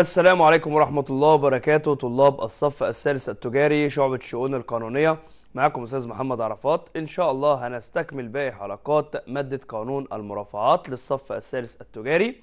السلام عليكم ورحمة الله وبركاته طلاب الصف الثالث التجاري شعبة الشؤون القانونية معكم أستاذ محمد عرفات إن شاء الله هنستكمل باقي حلقات مادة قانون المرافعات للصف الثالث التجاري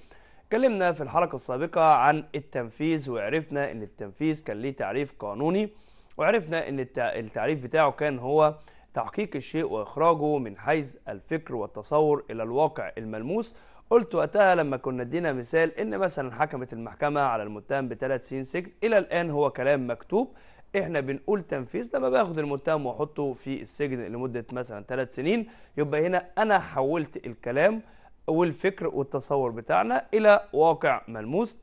اتكلمنا في الحلقة السابقة عن التنفيذ وعرفنا إن التنفيذ كان ليه تعريف قانوني وعرفنا إن التعريف بتاعه كان هو تحقيق الشيء وإخراجه من حيز الفكر والتصور إلى الواقع الملموس قلت وقتها لما كنا ادينا مثال ان مثلا حكمت المحكمه على المتهم بثلاث سنين سجن الى الان هو كلام مكتوب احنا بنقول تنفيذ لما باخد المتهم واحطه في السجن لمده مثلا ثلاث سنين يبقى هنا انا حولت الكلام والفكر والتصور بتاعنا الى واقع ملموس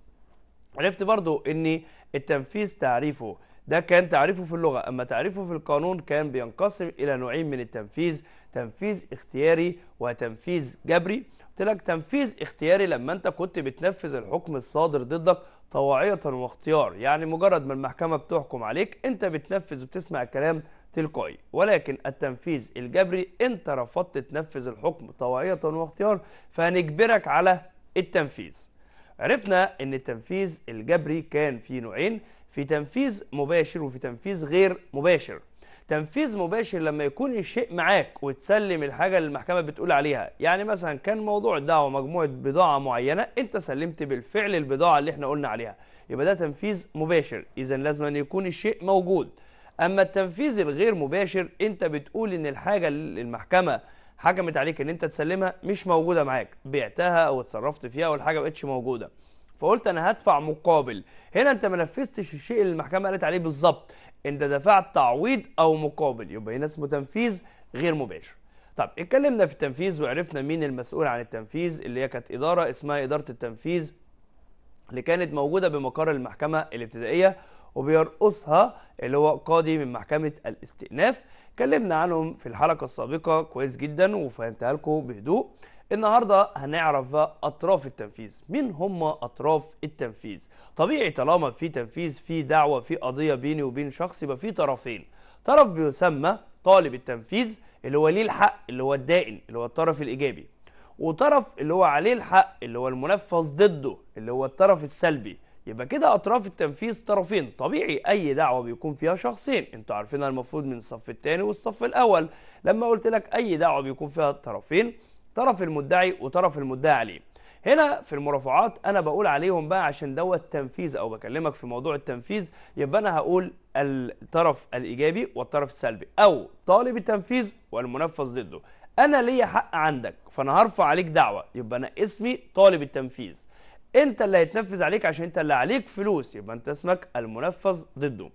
عرفت برضو ان التنفيذ تعريفه ده كان تعريفه في اللغة أما تعريفه في القانون كان بينقسم إلى نوعين من التنفيذ تنفيذ اختياري وتنفيذ جبري قلت لك تنفيذ اختياري لما انت كنت بتنفذ الحكم الصادر ضدك طواعية واختيار يعني مجرد ما المحكمة بتحكم عليك انت بتنفذ وبتسمع الكلام تلقائي ولكن التنفيذ الجبري انت رفضت تنفذ الحكم طواعية واختيار فهنجبرك على التنفيذ عرفنا ان التنفيذ الجبري كان في نوعين في تنفيذ مباشر وفي تنفيذ غير مباشر تنفيذ مباشر لما يكون الشيء معاك وتسلم الحاجه اللي المحكمه بتقول عليها يعني مثلا كان موضوع الدعوه مجموعه بضاعه معينه انت سلمت بالفعل البضاعه اللي احنا قلنا عليها يبقى ده تنفيذ مباشر اذا لازم أن يكون الشيء موجود اما التنفيذ الغير مباشر انت بتقول ان الحاجه اللي المحكمه حكمت عليك ان انت تسلمها مش موجوده معاك بعتها او اتصرفت فيها والحاجه ما بقتش موجوده فقلت انا هدفع مقابل هنا انت ما نفذتش الشيء اللي المحكمه قالت عليه بالظبط انت دفعت تعويض او مقابل يبقى هنا اسمه تنفيذ غير مباشر طب اتكلمنا في التنفيذ وعرفنا مين المسؤول عن التنفيذ اللي هي كانت اداره اسمها اداره التنفيذ اللي كانت موجوده بمقر المحكمه الابتدائيه وبيرقصها اللي هو قاضي من محكمه الاستئناف اتكلمنا عنهم في الحلقه السابقه كويس جدا وفهمتها لكم بهدوء النهارده هنعرف بقى اطراف التنفيذ مين هم اطراف التنفيذ طبيعي طالما في تنفيذ في دعوه في قضيه بيني وبين شخص يبقى في طرفين طرف بيسمى طالب التنفيذ اللي هو ليه الحق اللي هو الدائن اللي هو الطرف الايجابي وطرف اللي هو عليه الحق اللي هو المنفذ ضده اللي هو الطرف السلبي يبقى كده اطراف التنفيذ طرفين طبيعي اي دعوه بيكون فيها شخصين انتوا عارفينها المفروض من الصف الثاني والصف الاول لما قلت لك اي دعوه بيكون فيها طرفين طرف المدعي وطرف المدعى عليه هنا في المرافعات انا بقول عليهم بقى عشان دوت تنفيذ او بكلمك في موضوع التنفيذ يبقى انا هقول الطرف الايجابي والطرف السلبي او طالب التنفيذ والمنفذ ضده انا ليا حق عندك فانا هرفع عليك دعوه يبقى انا اسمي طالب التنفيذ انت اللي هيتنفذ عليك عشان انت اللي عليك فلوس يبقى انت اسمك المنفذ ضده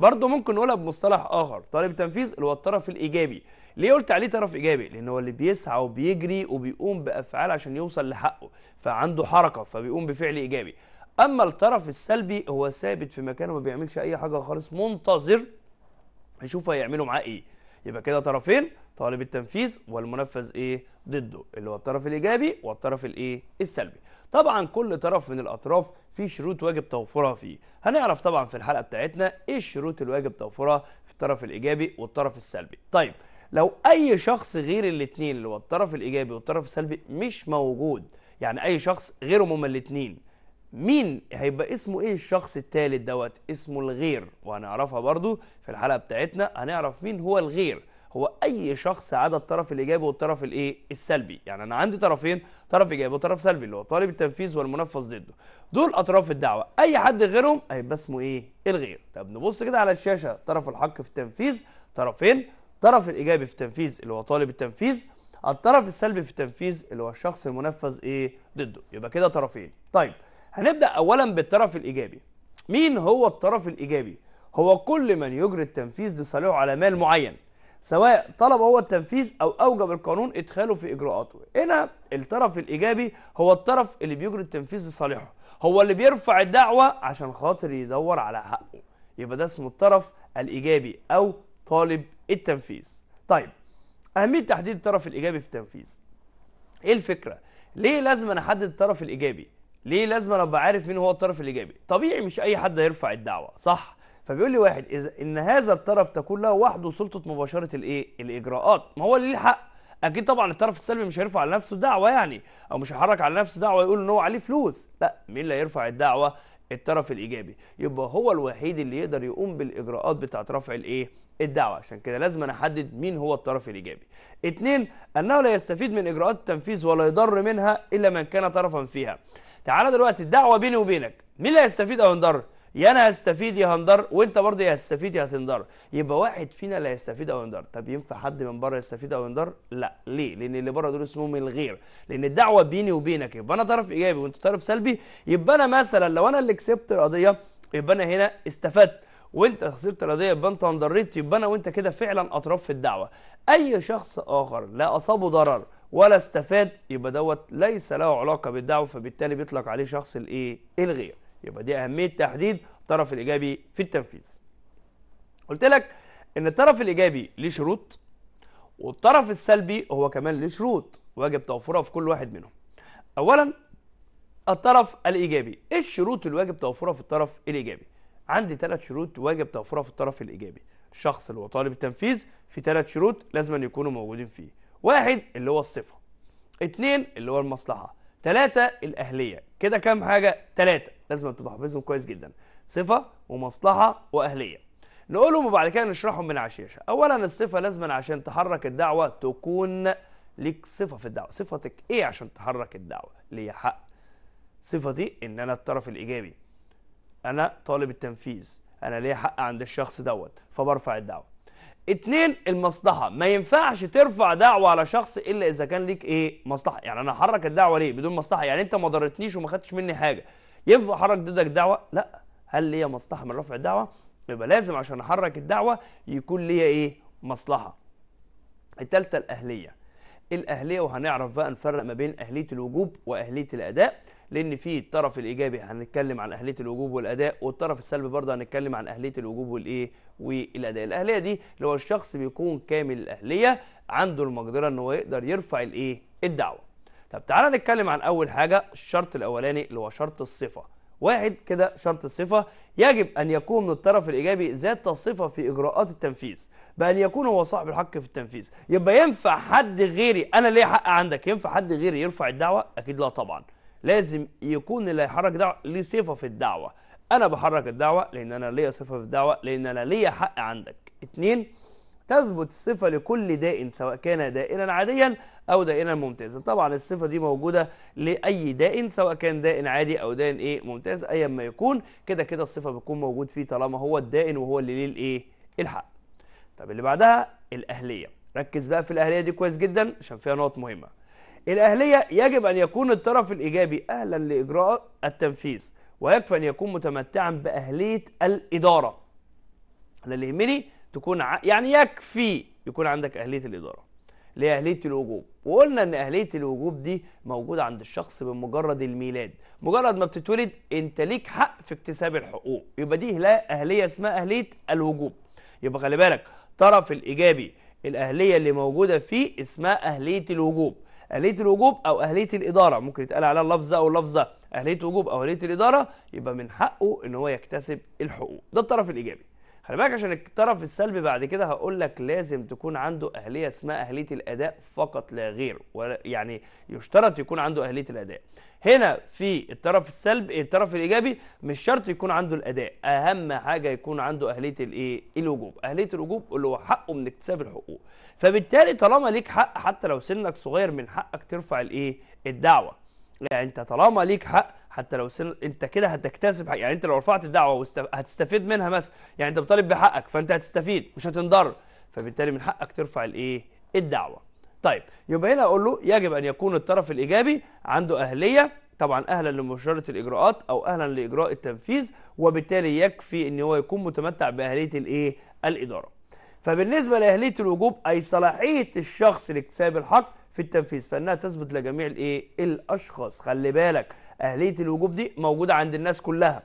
برضه ممكن نقولها بمصطلح اخر طالب التنفيذ اللي هو الطرف الايجابي ليه قلت عليه طرف ايجابي لان هو اللي بيسعى وبيجري وبيقوم بافعال عشان يوصل لحقه فعنده حركه فبيقوم بفعل ايجابي اما الطرف السلبي هو ثابت في مكانه ما بيعملش اي حاجه خالص منتظر يشوف هيعملوا معاه ايه يبقى كده طرفين طالب التنفيذ والمنفذ ايه ضده اللي هو الطرف الايجابي والطرف الايه السلبي طبعا كل طرف من الاطراف في شروط واجب توفرها فيه هنعرف طبعا في الحلقه بتاعتنا ايه الشروط الواجب توفرها في الطرف الايجابي والطرف السلبي طيب لو اي شخص غير الاثنين اللي هو الطرف الايجابي والطرف السلبي مش موجود يعني اي شخص غيرهم هما الاثنين مين هيبقى اسمه ايه الشخص الثالث دوت اسمه الغير وهنعرفها برضو في الحلقه بتاعتنا هنعرف مين هو الغير هو اي شخص عدا الطرف الايجابي والطرف الايه السلبي يعني انا عندي طرفين طرف ايجابي وطرف سلبي اللي هو طالب التنفيذ والمنفذ ضده دول اطراف الدعوه اي حد غيرهم هيبقى اسمه ايه الغير طب نبص كده على الشاشه طرف الحق في التنفيذ طرفين الطرف الايجابي في التنفيذ اللي هو طالب التنفيذ الطرف السلبي في التنفيذ اللي هو الشخص المنفذ ايه ضده يبقى كده طرفين طيب هنبدا اولا بالطرف الايجابي مين هو الطرف الايجابي هو كل من يجري التنفيذ لصالحه على مال معين سواء طلب هو التنفيذ او اوجب القانون ادخاله في اجراءاته هنا الطرف الايجابي هو الطرف اللي بيجري التنفيذ لصالحه هو اللي بيرفع الدعوه عشان خاطر يدور على حقه يبقى ده اسمه الطرف الايجابي او طالب التنفيذ طيب اهميه تحديد الطرف الايجابي في التنفيذ ايه الفكره ليه لازم انا احدد الطرف الايجابي ليه لازم انا ابقى عارف مين هو الطرف الايجابي طبيعي مش اي حد هيرفع الدعوه صح فبيقول لي واحد اذا ان هذا الطرف تكون له وحده سلطه مباشره الايه الاجراءات ما هو اللي ليه الحق اكيد طبعا الطرف السلبي مش هيرفع على نفسه دعوه يعني او مش هيحرك على نفسه دعوه يقول ان هو عليه فلوس لا مين اللي هيرفع الدعوه الطرف الايجابي يبقى هو الوحيد اللي يقدر يقوم بالاجراءات بتاعه رفع الايه الدعوه عشان كده لازم أنا احدد مين هو الطرف الايجابي اتنين انه لا يستفيد من اجراءات التنفيذ ولا يضر منها الا من كان طرفا فيها تعالى دلوقتي الدعوه بيني وبينك مين اللي هيستفيد او ينضر يا انا هستفيد يا هنضر وانت برضه يا هستفيد يا هتنضر يبقى واحد فينا لا يستفيد او ينضر طب ينفع حد من بره يستفيد او ينضر لا ليه لان اللي بره دول اسمهم الغير لان الدعوه بيني وبينك يبقى انا طرف ايجابي وانت طرف سلبي يبقى انا مثلا لو انا اللي كسبت القضيه يبقى انا هنا استفدت وانت خسرت القضيه يبقى انت انضريت يبقى انا وانت كده فعلا اطراف في الدعوه اي شخص اخر لا اصابه ضرر ولا استفاد يبقى دوت ليس له علاقه بالدعوه فبالتالي بيطلق عليه شخص الايه الغير يبقى دي اهميه تحديد الطرف الايجابي في التنفيذ قلت لك ان الطرف الايجابي ليه شروط والطرف السلبي هو كمان ليه شروط واجب توفرها في كل واحد منهم اولا الطرف الايجابي ايه الشروط الواجب توفرها في الطرف الايجابي عندي ثلاث شروط واجب توفرها في الطرف الايجابي الشخص اللي هو طالب التنفيذ في ثلاث شروط لازم أن يكونوا موجودين فيه واحد اللي هو الصفه اثنين اللي هو المصلحه ثلاثة الأهلية كده كام حاجة ثلاثة لازم تبقى حافظهم كويس جدا صفة ومصلحة وأهلية نقولهم وبعد كده نشرحهم من عشيشة أولا الصفة لازم عشان تحرك الدعوة تكون ليك صفة في الدعوة صفتك إيه عشان تحرك الدعوة ليا حق صفتي إن أنا الطرف الإيجابي انا طالب التنفيذ انا ليا حق عند الشخص دوت فبرفع الدعوه اتنين المصلحة ما ينفعش ترفع دعوة على شخص إلا إذا كان ليك إيه مصلحة يعني أنا احرك الدعوة ليه بدون مصلحة يعني أنت ما ضرتنيش وما خدتش مني حاجة ينفع أحرك ضدك دعوة لا هل ليا مصلحة من رفع الدعوة يبقى لازم عشان أحرك الدعوة يكون ليا إيه مصلحة التالتة الأهلية الأهلية وهنعرف بقى نفرق ما بين أهلية الوجوب وأهلية الأداء لان في الطرف الايجابي هنتكلم عن اهليه الوجوب والاداء والطرف السلبي برضه هنتكلم عن اهليه الوجوب والايه والاداء الاهليه دي اللي هو الشخص بيكون كامل الاهليه عنده المقدره ان هو يقدر يرفع الايه الدعوه طب تعالى نتكلم عن اول حاجه الشرط الاولاني اللي هو شرط الصفه واحد كده شرط الصفة يجب أن يكون من الطرف الإيجابي ذات الصفة في إجراءات التنفيذ بأن يكون هو صاحب الحق في التنفيذ يبقى ينفع حد غيري أنا ليه حق عندك ينفع حد غيري يرفع الدعوة أكيد لا طبعا لازم يكون اللي هيحرك دعوه ليه صفه في الدعوه انا بحرك الدعوه لان انا ليا صفه في الدعوه لان انا ليا حق عندك اثنين تثبت الصفه لكل دائن سواء كان دائنا عاديا او دائنا ممتازا طبعا الصفه دي موجوده لاي دائن سواء كان دائن عادي او دائن ايه ممتاز ايا ما يكون كده كده الصفه بتكون موجود فيه طالما هو الدائن وهو اللي ليه الايه الحق طب اللي بعدها الاهليه ركز بقى في الاهليه دي كويس جدا عشان فيها نقط مهمه الأهلية يجب أن يكون الطرف الإيجابي أهلا لإجراء التنفيذ ويكفى أن يكون متمتعا بأهلية الإدارة أنا اللي يهمني تكون ع... يعني يكفي يكون عندك أهلية الإدارة اللي هي أهلية الوجوب وقلنا إن أهلية الوجوب دي موجودة عند الشخص بمجرد الميلاد مجرد ما بتتولد أنت ليك حق في اكتساب الحقوق يبقى دي لا أهلية اسمها أهلية الوجوب يبقى خلي بالك طرف الإيجابي الأهلية اللي موجودة فيه اسمها أهلية الوجوب اهليه الوجوب او اهليه الاداره ممكن يتقال عليها اللفظ ده او اللفظ ده اهليه وجوب او اهليه الاداره يبقى من حقه ان هو يكتسب الحقوق ده الطرف الايجابي خلي بالك عشان الطرف السلبي بعد كده هقول لك لازم تكون عنده اهليه اسمها اهليه الاداء فقط لا غير يعني يشترط يكون عنده اهليه الاداء هنا في الطرف السلب الطرف الايجابي مش شرط يكون عنده الاداء اهم حاجه يكون عنده اهليه الايه الوجوب اهليه الوجوب اللي هو حقه من اكتساب الحقوق فبالتالي طالما ليك حق حتى لو سنك صغير من حقك ترفع الايه الدعوه يعني انت طالما ليك حق حتى لو سن انت كده هتكتسب حق. يعني انت لو رفعت الدعوه وست... هتستفيد منها مثلا يعني انت بتطالب بحقك فانت هتستفيد مش هتنضر فبالتالي من حقك ترفع الايه الدعوه طيب يبقى هنا اقول له يجب ان يكون الطرف الايجابي عنده اهليه طبعا اهلا لمشارة الاجراءات او اهلا لاجراء التنفيذ وبالتالي يكفي ان هو يكون متمتع باهليه الايه الاداره فبالنسبه لاهليه الوجوب اي صلاحيه الشخص لاكتساب الحق في التنفيذ فانها تثبت لجميع الايه الاشخاص خلي بالك اهليه الوجوب دي موجوده عند الناس كلها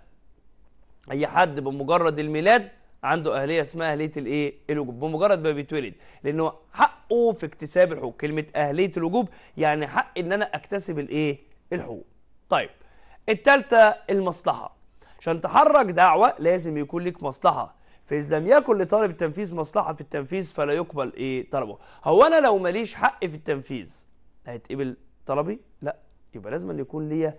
اي حد بمجرد الميلاد عنده اهليه اسمها اهليه الايه الوجوب بمجرد ما بيتولد لانه حقه في اكتساب الحقوق كلمه اهليه الوجوب يعني حق ان انا اكتسب الايه الحقوق طيب التالتة المصلحه عشان تحرك دعوه لازم يكون لك مصلحه فإذ لم يكن لطالب التنفيذ مصلحة في التنفيذ فلا يقبل إيه طلبه هو أنا لو ماليش حق في التنفيذ هيتقبل طلبي؟ لا يبقى لازم أن يكون ليا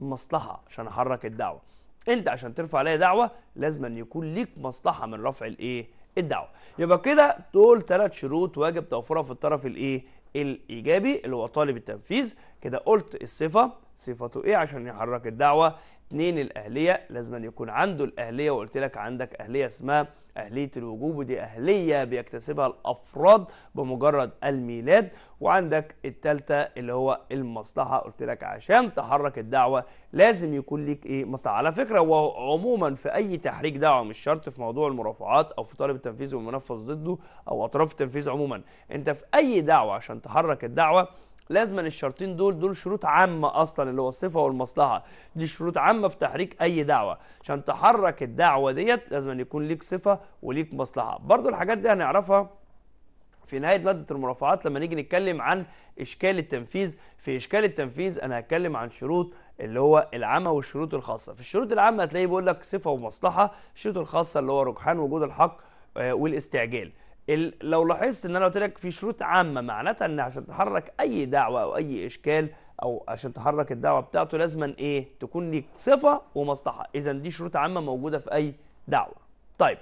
مصلحه عشان احرك الدعوه انت عشان ترفع عليا دعوه لازم أن يكون ليك مصلحه من رفع الايه الدعوه يبقى كده دول ثلاث شروط واجب توفرها في الطرف الايه الايجابي اللي هو طالب التنفيذ كده قلت الصفه صفته ايه عشان يحرك الدعوه اثنين الاهليه لازم أن يكون عنده الاهليه وقلت لك عندك اهليه اسمها اهليه الوجوب ودي اهليه بيكتسبها الافراد بمجرد الميلاد وعندك الثالثه اللي هو المصلحه قلت لك عشان تحرك الدعوه لازم يكون ليك ايه مصلحه على فكره وعموما في اي تحريك دعوه مش شرط في موضوع المرافعات او في طالب التنفيذ والمنفذ ضده او اطراف التنفيذ عموما انت في اي دعوه عشان تحرك الدعوه لازما الشرطين دول دول شروط عامه اصلا اللي هو الصفه والمصلحه دي شروط عامه في تحريك اي دعوه عشان تحرك الدعوه ديت لازما يكون ليك صفه وليك مصلحه برضو الحاجات دي هنعرفها في نهايه ماده المرافعات لما نيجي نتكلم عن اشكال التنفيذ في اشكال التنفيذ انا هتكلم عن شروط اللي هو العامه والشروط الخاصه في الشروط العامه هتلاقيه بيقول لك صفه ومصلحه الشروط الخاصه اللي هو رجحان وجود الحق آه، والاستعجال لو لاحظت ان انا قلت لك في شروط عامه معناتها ان عشان تحرك اي دعوه او اي اشكال او عشان تحرك الدعوه بتاعته لازما ايه تكون ليك صفه ومصلحه اذا دي شروط عامه موجوده في اي دعوه طيب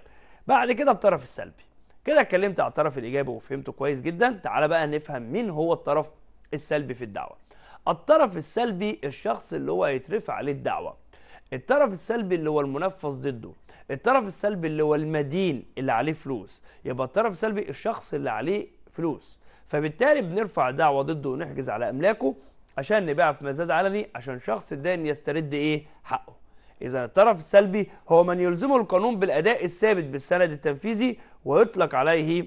بعد كده الطرف السلبي كده اتكلمت على الطرف الايجابي وفهمته كويس جدا تعالى بقى نفهم مين هو الطرف السلبي في الدعوه الطرف السلبي الشخص اللي هو هيترفع عليه الدعوه الطرف السلبي اللي هو المنفذ ضده الطرف السلبي اللي هو المدين اللي عليه فلوس يبقى الطرف السلبي الشخص اللي عليه فلوس فبالتالي بنرفع دعوة ضده ونحجز على أملاكه عشان نبيعها في مزاد علني عشان شخص الدائن يسترد إيه حقه إذا الطرف السلبي هو من يلزمه القانون بالأداء الثابت بالسند التنفيذي ويطلق عليه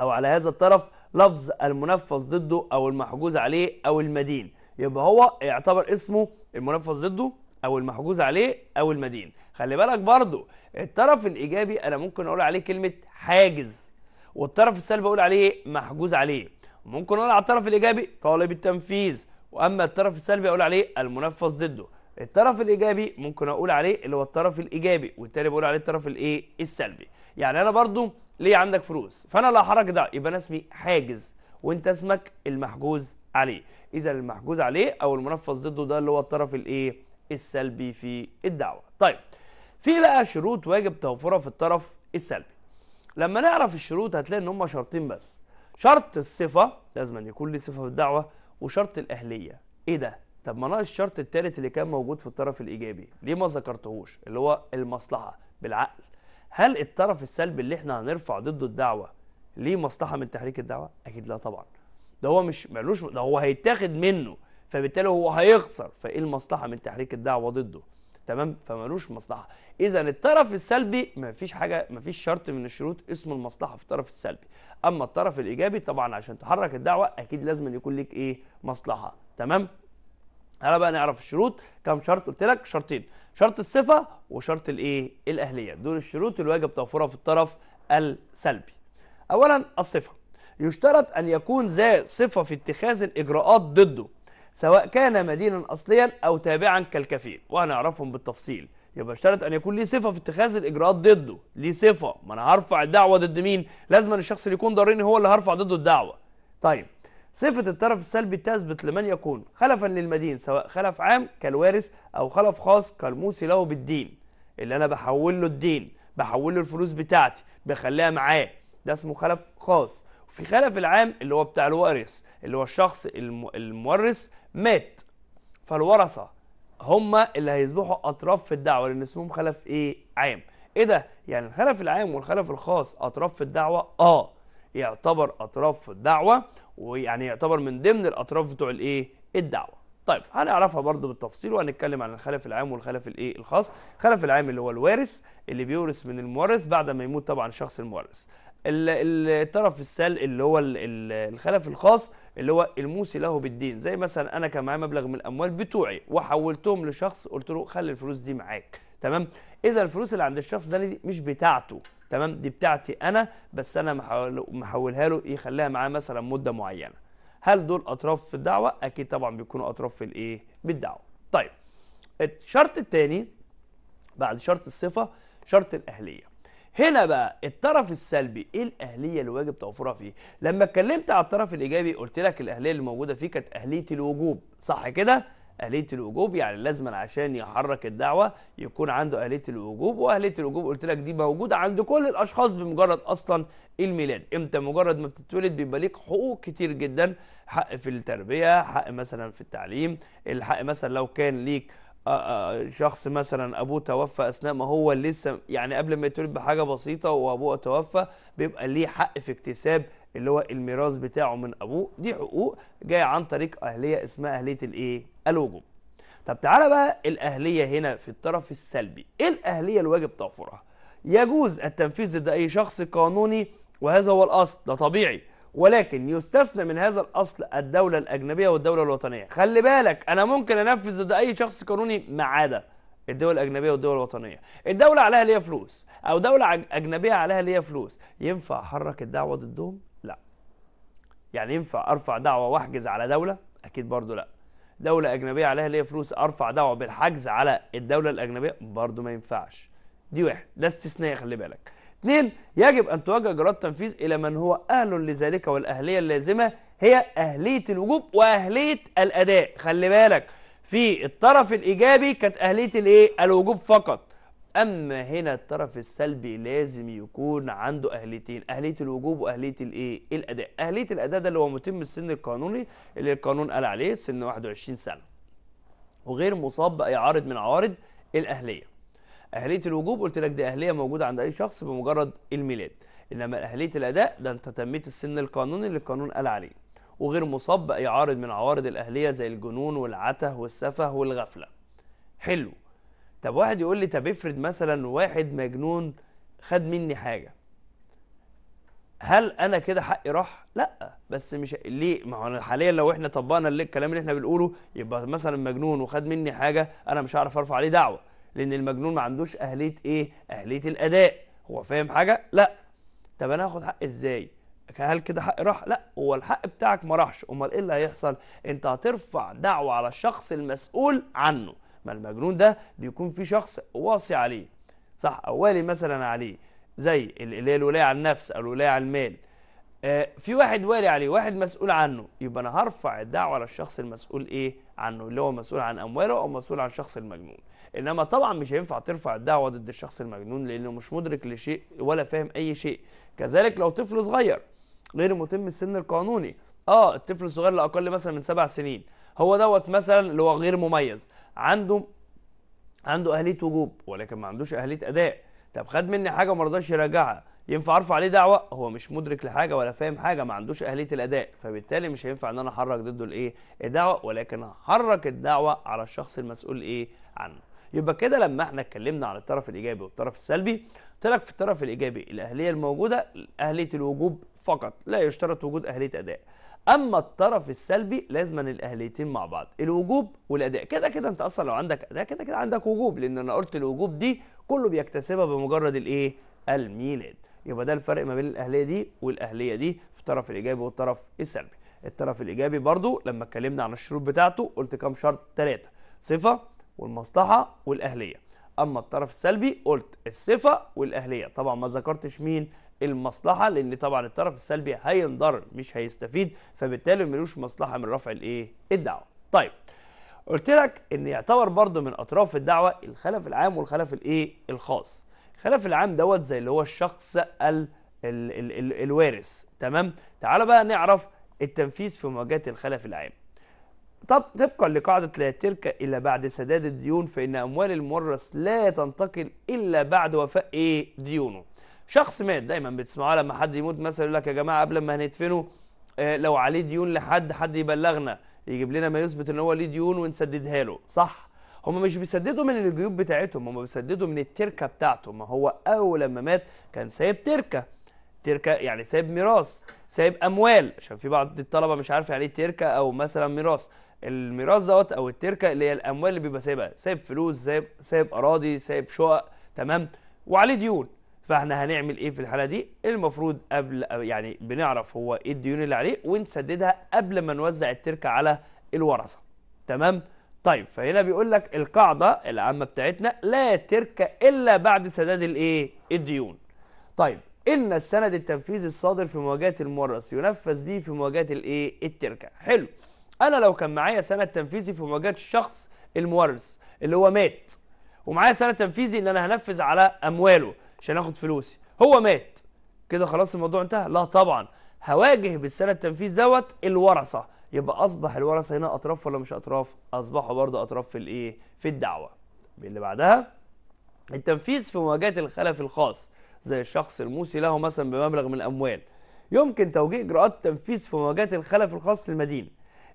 أو على هذا الطرف لفظ المنفذ ضده أو المحجوز عليه أو المدين يبقى هو يعتبر اسمه المنفذ ضده او المحجوز عليه او المدين خلي بالك برضو الطرف الايجابي انا ممكن اقول عليه كلمه حاجز والطرف السلبي اقول عليه محجوز عليه ممكن اقول على الطرف الايجابي طالب التنفيذ واما الطرف السلبي اقول عليه المنفذ ضده الطرف الايجابي ممكن اقول عليه اللي هو الطرف الايجابي والتاني بقول عليه الطرف الايه السلبي يعني انا برضو ليه عندك فلوس فانا لو حرك ده يبقى انا اسمي حاجز وانت اسمك المحجوز عليه اذا المحجوز عليه او المنفذ ضده ده اللي هو الطرف الايه السلبي في الدعوة طيب في بقى شروط واجب توفرها في الطرف السلبي لما نعرف الشروط هتلاقي ان هم شرطين بس شرط الصفة لازم أن يكون لي صفة في الدعوة وشرط الأهلية إيه ده؟ طب ما ناقص الشرط الثالث اللي كان موجود في الطرف الإيجابي ليه ما ذكرتهوش اللي هو المصلحة بالعقل هل الطرف السلبي اللي احنا هنرفع ضده الدعوة ليه مصلحة من تحريك الدعوة؟ أكيد لا طبعا ده هو مش مالوش ده هو هيتاخد منه فبالتالي هو هيخسر فايه المصلحه من تحريك الدعوه ضده تمام فمالوش مصلحه اذا الطرف السلبي مفيش حاجه مفيش شرط من الشروط اسمه المصلحه في الطرف السلبي اما الطرف الايجابي طبعا عشان تحرك الدعوه اكيد لازم أن يكون لك ايه مصلحه تمام تعالى بقى نعرف الشروط كم شرط قلت لك شرطين شرط الصفه وشرط الايه الاهليه دول الشروط الواجب توفرها في الطرف السلبي اولا الصفه يشترط ان يكون ذا صفه في اتخاذ الاجراءات ضده سواء كان مدينا أصليا أو تابعا كالكفيل وهنعرفهم بالتفصيل يبقى اشترط أن يكون ليه صفة في اتخاذ الإجراءات ضده ليه صفة ما أنا هرفع الدعوة ضد مين لازم الشخص اللي يكون ضارني هو اللي هرفع ضده الدعوة طيب صفة الطرف السلبي تثبت لمن يكون خلفا للمدين سواء خلف عام كالوارث أو خلف خاص كالموصي له بالدين اللي أنا بحول له الدين بحول له الفلوس بتاعتي بخليها معاه ده اسمه خلف خاص في خلف العام اللي هو بتاع الوارث اللي هو الشخص المورث مات فالورثه هم اللي هيصبحوا اطراف في الدعوه لان اسمهم خلف ايه عام ايه ده يعني الخلف العام والخلف الخاص اطراف في الدعوه اه يعتبر اطراف في الدعوه ويعني يعتبر من ضمن الاطراف بتوع الايه الدعوه طيب هنعرفها برضو بالتفصيل وهنتكلم عن الخلف العام والخلف الايه الخاص الخلف العام اللي هو الوارث اللي بيورث من المورث بعد ما يموت طبعا شخص المورث الطرف السل اللي هو الخلف الخاص اللي هو الموسي له بالدين زي مثلا انا كان معايا مبلغ من الاموال بتوعي وحولتهم لشخص قلت له خلي الفلوس دي معاك تمام اذا الفلوس اللي عند الشخص ده مش بتاعته تمام دي بتاعتي انا بس انا محولها له يخليها معاه مثلا مده معينه هل دول اطراف في الدعوه اكيد طبعا بيكونوا اطراف في الايه بالدعوه طيب الشرط الثاني بعد شرط الصفه شرط الاهليه هنا بقى الطرف السلبي ايه الاهليه اللي واجب توفرها فيه لما اتكلمت على الطرف الايجابي قلت لك الاهليه اللي موجوده فيه كانت اهليه الوجوب صح كده اهليه الوجوب يعني لازما عشان يحرك الدعوه يكون عنده اهليه الوجوب واهليه الوجوب قلت لك دي موجوده عند كل الاشخاص بمجرد اصلا الميلاد امتى مجرد ما بتتولد بيبقى ليك حقوق كتير جدا حق في التربيه حق مثلا في التعليم الحق مثلا لو كان ليك آه، آه، شخص مثلا ابوه توفى اثناء ما هو لسه يعني قبل ما يتولد بحاجه بسيطه وابوه توفى بيبقى ليه حق في اكتساب اللي هو الميراث بتاعه من ابوه دي حقوق جايه عن طريق اهليه اسمها اهليه الايه الوجوب طب تعالى بقى الاهليه هنا في الطرف السلبي ايه الاهليه الواجب توفرها يجوز التنفيذ ضد اي شخص قانوني وهذا هو الاصل ده طبيعي ولكن يستثنى من هذا الأصل الدولة الأجنبية والدولة الوطنية خلي بالك أنا ممكن أنفذ ضد أي شخص قانوني ما عدا الدول الأجنبية والدول الوطنية الدولة عليها ليا فلوس أو دولة أجنبية عليها ليا فلوس ينفع أحرك الدعوة ضدهم؟ لا يعني ينفع أرفع دعوة وأحجز على دولة؟ أكيد برضو لا دولة أجنبية عليها ليا فلوس أرفع دعوة بالحجز على الدولة الأجنبية؟ برضو ما ينفعش دي واحد ده استثناء خلي بالك اثنين يجب أن توجه اجراءات التنفيذ إلى من هو أهل لذلك والأهلية اللازمة هي أهلية الوجوب وأهلية الأداء خلي بالك في الطرف الإيجابي كانت أهلية الإيه؟ الوجوب فقط أما هنا الطرف السلبي لازم يكون عنده أهليتين أهلية الوجوب وأهلية الإيه؟ الأداء أهلية الأداء ده اللي هو متم السن القانوني اللي القانون قال عليه سن 21 سنة وغير مصاب بأي عارض من عوارض الأهلية اهليه الوجوب قلت لك دي اهليه موجوده عند اي شخص بمجرد الميلاد انما اهليه الاداء ده انت تميت السن القانوني اللي القانون قال عليه وغير مصاب باي عارض من عوارض الاهليه زي الجنون والعته والسفه والغفله حلو طب واحد يقول لي طب افرض مثلا واحد مجنون خد مني حاجه هل انا كده حقي راح لا بس مش ليه ما هو حاليا لو احنا طبقنا الكلام اللي احنا بنقوله يبقى مثلا مجنون وخد مني حاجه انا مش هعرف ارفع عليه دعوه لان المجنون ما عندوش اهليه ايه اهليه الاداء هو فاهم حاجه لا طب انا هاخد حق ازاي هل كده حق راح لا هو الحق بتاعك ما راحش امال ايه اللي هيحصل انت هترفع دعوه على الشخص المسؤول عنه ما المجنون ده بيكون في شخص واصي عليه صح او مثلا عليه زي اللي هي الولايه على النفس او الولايه على المال آه، في واحد والي عليه واحد مسؤول عنه يبقى انا هرفع الدعوه على الشخص المسؤول ايه عنه اللي هو مسؤول عن امواله او مسؤول عن الشخص المجنون انما طبعا مش هينفع ترفع الدعوه ضد الشخص المجنون لانه مش مدرك لشيء ولا فاهم اي شيء كذلك لو طفل صغير غير متم السن القانوني اه الطفل الصغير لاقل مثلا من سبع سنين هو دوت مثلا اللي هو غير مميز عنده عنده اهليه وجوب ولكن ما عندوش اهليه اداء طب خد مني حاجه وما رضاش يراجعها ينفع ارفع عليه دعوه هو مش مدرك لحاجه ولا فاهم حاجه ما عندوش اهليه الاداء فبالتالي مش هينفع ان انا احرك ضده الايه الدعوه ولكن هحرك الدعوه على الشخص المسؤول ايه عنه يبقى كده لما احنا اتكلمنا عن الطرف الايجابي والطرف السلبي قلت لك في الطرف الايجابي الاهليه الموجوده اهليه الوجوب فقط لا يشترط وجود اهليه اداء اما الطرف السلبي لازما الاهليتين مع بعض الوجوب والاداء كده كده انت اصلا لو عندك اداء كده كده عندك وجوب لان انا قلت الوجوب دي كله بيكتسبها بمجرد الايه الميلاد يبقى ده الفرق ما بين الاهليه دي والاهليه دي في الطرف الايجابي والطرف السلبي الطرف الايجابي برضو لما اتكلمنا عن الشروط بتاعته قلت كام شرط ثلاثه صفه والمصلحه والاهليه اما الطرف السلبي قلت الصفه والاهليه طبعا ما ذكرتش مين المصلحه لان طبعا الطرف السلبي هينضر مش هيستفيد فبالتالي ملوش مصلحه من رفع الايه الدعوه طيب قلت لك ان يعتبر برضو من اطراف الدعوه الخلف العام والخلف الايه الخاص الخلاف العام دوت زي اللي هو الشخص ال ال ال ال الوارث تمام تعال بقى نعرف التنفيذ في مواجهه الخلف العام طب طبقا لقاعده لا ترك الا بعد سداد الديون فان اموال المورث لا تنتقل الا بعد وفاء ايه ديونه شخص مات دايما بتسمعوها لما حد يموت مثلا يقول لك يا جماعه قبل ما هندفنه آه لو عليه ديون لحد حد يبلغنا يجيب لنا ما يثبت ان هو ليه ديون ونسددها له صح هم مش بيسددوا من الجيوب بتاعتهم هم بيسددوا من التركه بتاعته ما هو اول لما مات كان سايب تركه تركه يعني سايب ميراث سايب اموال عشان في بعض الطلبه مش عارف يعني ايه تركه او مثلا ميراث الميراث دوت او التركه اللي هي الاموال اللي بيبقى سايبها سايب فلوس سايب سايب اراضي سايب شقق تمام وعليه ديون فاحنا هنعمل ايه في الحاله دي المفروض قبل يعني بنعرف هو ايه الديون اللي عليه ونسددها قبل ما نوزع التركه على الورثه تمام طيب فهنا بيقول لك القاعده العامه بتاعتنا لا ترك الا بعد سداد الايه الديون طيب ان السند التنفيذي الصادر في مواجهه المورث ينفذ به في مواجهه الايه التركه حلو انا لو كان معايا سند تنفيذي في مواجهه الشخص المورث اللي هو مات ومعايا سند تنفيذي ان انا هنفذ على امواله عشان اخد فلوسي هو مات كده خلاص الموضوع انتهى لا طبعا هواجه بالسند التنفيذي دوت الورثه يبقى اصبح الورثه هنا اطراف ولا مش اطراف اصبحوا برضه اطراف في الايه في الدعوه اللي بعدها التنفيذ في مواجهه الخلف الخاص زي الشخص الموسي له مثلا بمبلغ من الاموال يمكن توجيه اجراءات التنفيذ في مواجهه الخلف الخاص للمدين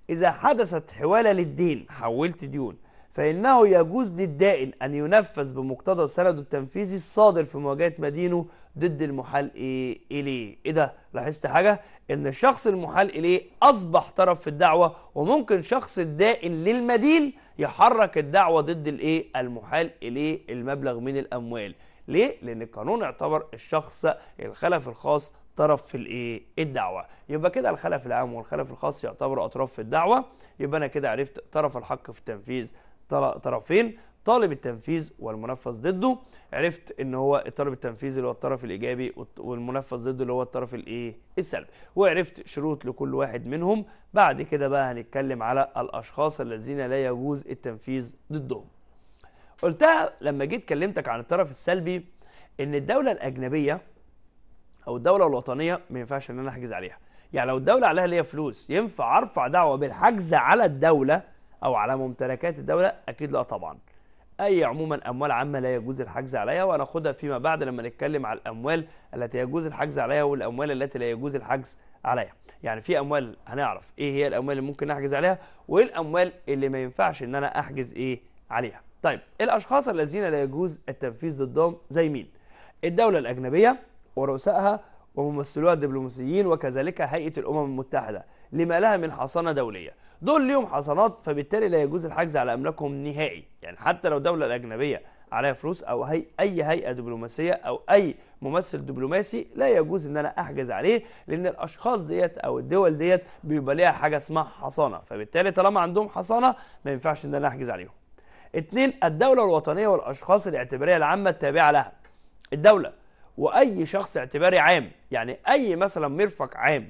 اذا حدثت حواله للدين حولت ديون فإنه يجوز للدائن أن ينفذ بمقتضى سنده التنفيذي الصادر في مواجهة مدينه ضد المحال إيه إليه إيه ده لاحظت حاجة إن الشخص المحال إليه أصبح طرف في الدعوة وممكن شخص الدائن للمدين يحرك الدعوة ضد الإيه المحال إليه المبلغ من الأموال ليه؟ لأن القانون اعتبر الشخص الخلف الخاص طرف في الايه الدعوه يبقى كده الخلف العام والخلف الخاص يعتبروا اطراف في الدعوه يبقى انا كده عرفت طرف الحق في التنفيذ طرفين طالب التنفيذ والمنفذ ضده عرفت ان هو الطالب التنفيذي اللي هو الطرف الايجابي والمنفذ ضده اللي هو الطرف الايه السلبي وعرفت شروط لكل واحد منهم بعد كده بقى هنتكلم على الاشخاص الذين لا يجوز التنفيذ ضدهم قلتها لما جيت كلمتك عن الطرف السلبي ان الدوله الاجنبيه او الدوله الوطنيه ما ينفعش ان انا احجز عليها يعني لو الدوله عليها ليا فلوس ينفع ارفع دعوه بالحجز على الدوله او على ممتلكات الدوله اكيد لا طبعا اي عموما اموال عامه لا يجوز الحجز عليها وهناخدها فيما بعد لما نتكلم على الاموال التي يجوز الحجز عليها والاموال التي لا يجوز الحجز عليها يعني في اموال هنعرف ايه هي الاموال اللي ممكن نحجز عليها وايه الاموال اللي ما ينفعش ان انا احجز ايه عليها طيب الاشخاص الذين لا يجوز التنفيذ ضدهم زي مين الدوله الاجنبيه ورؤسائها وممثلوها الدبلوماسيين وكذلك هيئه الامم المتحده لما لها من حصانه دوليه دول ليهم حصانات فبالتالي لا يجوز الحجز على املاكهم نهائي يعني حتى لو دوله الاجنبيه عليها فلوس او هي اي هيئه دبلوماسيه او اي ممثل دبلوماسي لا يجوز ان انا احجز عليه لان الاشخاص ديت او الدول ديت بيبقى ليها حاجه اسمها حصانه فبالتالي طالما عندهم حصانه ما ينفعش ان انا احجز عليهم اثنين الدوله الوطنيه والاشخاص الاعتباريه العامه التابعه لها الدوله واي شخص اعتباري عام يعني اي مثلا مرفق عام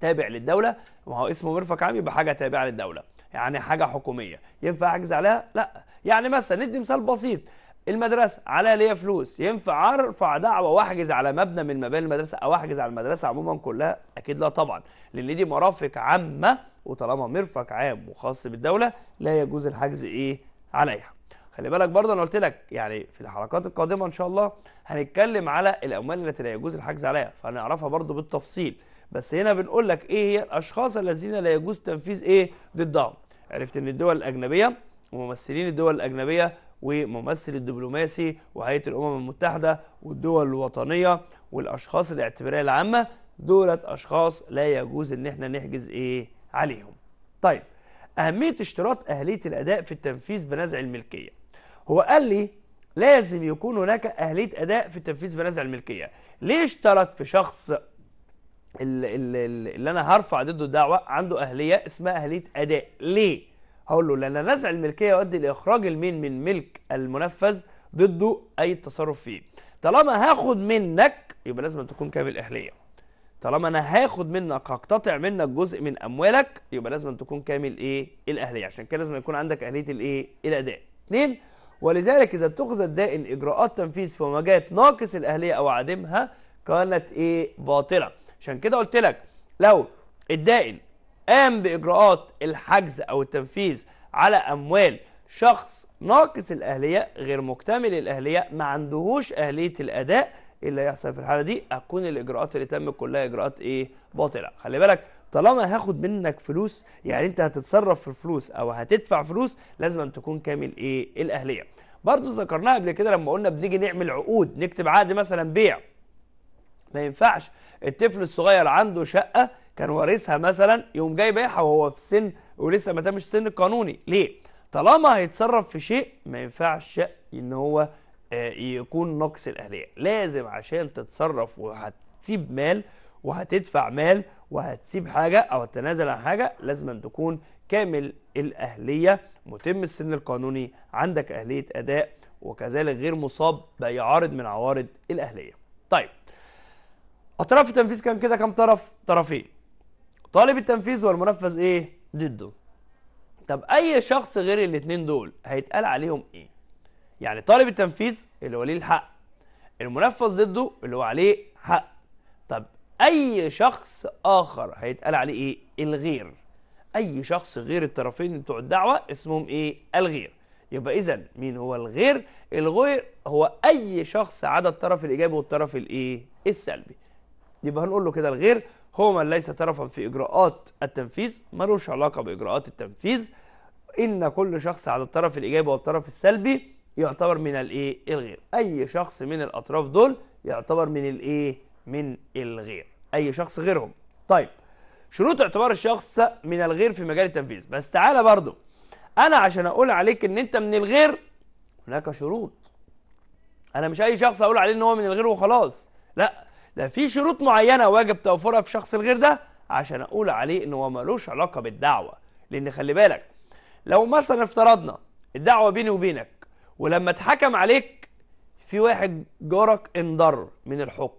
تابع للدوله وهو اسمه مرفق عام يبقى حاجه تابعه للدوله يعني حاجه حكوميه ينفع احجز عليها لا يعني مثلا ندي مثال بسيط المدرسه على ليا فلوس ينفع ارفع دعوه واحجز على مبنى من مباني المدرسه او احجز على المدرسه عموما كلها اكيد لا طبعا لان دي مرافق عامه وطالما مرفق عام وخاص بالدوله لا يجوز الحجز ايه عليها خلي بالك برضه انا قلت لك يعني في الحلقات القادمه ان شاء الله هنتكلم على الاموال التي لا يجوز الحجز عليها فهنعرفها برضه بالتفصيل بس هنا بنقول لك ايه هي الاشخاص الذين لا يجوز تنفيذ ايه ضدهم عرفت ان الدول الاجنبيه وممثلين الدول الاجنبيه وممثل الدبلوماسي وهيئه الامم المتحده والدول الوطنيه والاشخاص الاعتباريه العامه دولت اشخاص لا يجوز ان احنا نحجز ايه عليهم طيب اهميه اشتراط اهليه الاداء في التنفيذ بنزع الملكيه هو قال لي لازم يكون هناك اهليه اداء في التنفيذ بنزع الملكيه ليه اشترط في شخص اللي انا هرفع ضده الدعوه عنده اهليه اسمها اهليه اداء ليه هقول له لان نزع الملكيه يؤدي لاخراج المين من ملك المنفذ ضده اي تصرف فيه طالما هاخد منك يبقى لازم تكون كامل اهليه طالما انا هاخد منك هقتطع منك جزء من اموالك يبقى لازم تكون كامل ايه الاهليه عشان كده لازم يكون عندك اهليه الايه الاداء اثنين ولذلك اذا اتخذ الدائن اجراءات تنفيذ في مجال ناقص الاهليه او عدمها كانت ايه باطله عشان كده قلت لك لو الدائن قام باجراءات الحجز او التنفيذ على اموال شخص ناقص الاهليه غير مكتمل الاهليه ما عندهوش اهليه الاداء اللي هيحصل في الحاله دي هتكون الاجراءات اللي تمت كلها اجراءات ايه باطله خلي بالك طالما هاخد منك فلوس يعني انت هتتصرف في الفلوس او هتدفع فلوس لازم أن تكون كامل ايه الاهليه برضه ذكرناها قبل كده لما قلنا بنيجي نعمل عقود نكتب عقد مثلا بيع ما ينفعش الطفل الصغير عنده شقه كان وارثها مثلا يقوم جاي بايعها وهو في سن ولسه ما تمش السن القانوني ليه طالما هيتصرف في شيء ما ينفعش ان هو آه، يكون نقص الاهليه لازم عشان تتصرف وهتسيب مال وهتدفع مال وهتسيب حاجه او هتتنازل عن حاجه لازم أن تكون كامل الاهليه متم السن القانوني عندك اهليه اداء وكذلك غير مصاب باي عارض من عوارض الاهليه طيب اطراف التنفيذ كان كده كام طرف طرفين طالب التنفيذ والمنفذ ايه ضده طب اي شخص غير الاثنين دول هيتقال عليهم ايه يعني طالب التنفيذ اللي هو ليه الحق المنفذ ضده اللي هو عليه حق طب اي شخص اخر هيتقال عليه ايه الغير اي شخص غير الطرفين بتوع الدعوه اسمهم ايه الغير يبقى اذا مين هو الغير الغير هو اي شخص عدا الطرف الايجابي والطرف الايه السلبي يبقى هنقول له كده الغير هو من ليس طرفا في إجراءات التنفيذ ملوش علاقة بإجراءات التنفيذ إن كل شخص على الطرف الإيجابي والطرف السلبي يعتبر من الإيه الغير أي شخص من الأطراف دول يعتبر من الإيه من الغير أي شخص غيرهم طيب شروط اعتبار الشخص من الغير في مجال التنفيذ بس تعالى برضو أنا عشان أقول عليك إن أنت من الغير هناك شروط أنا مش أي شخص أقول عليه إن هو من الغير وخلاص لأ ده في شروط معينه واجب توفرها في شخص الغير ده عشان اقول عليه ان هو ملوش علاقه بالدعوه لان خلي بالك لو مثلا افترضنا الدعوه بيني وبينك ولما اتحكم عليك في واحد جارك انضر من الحكم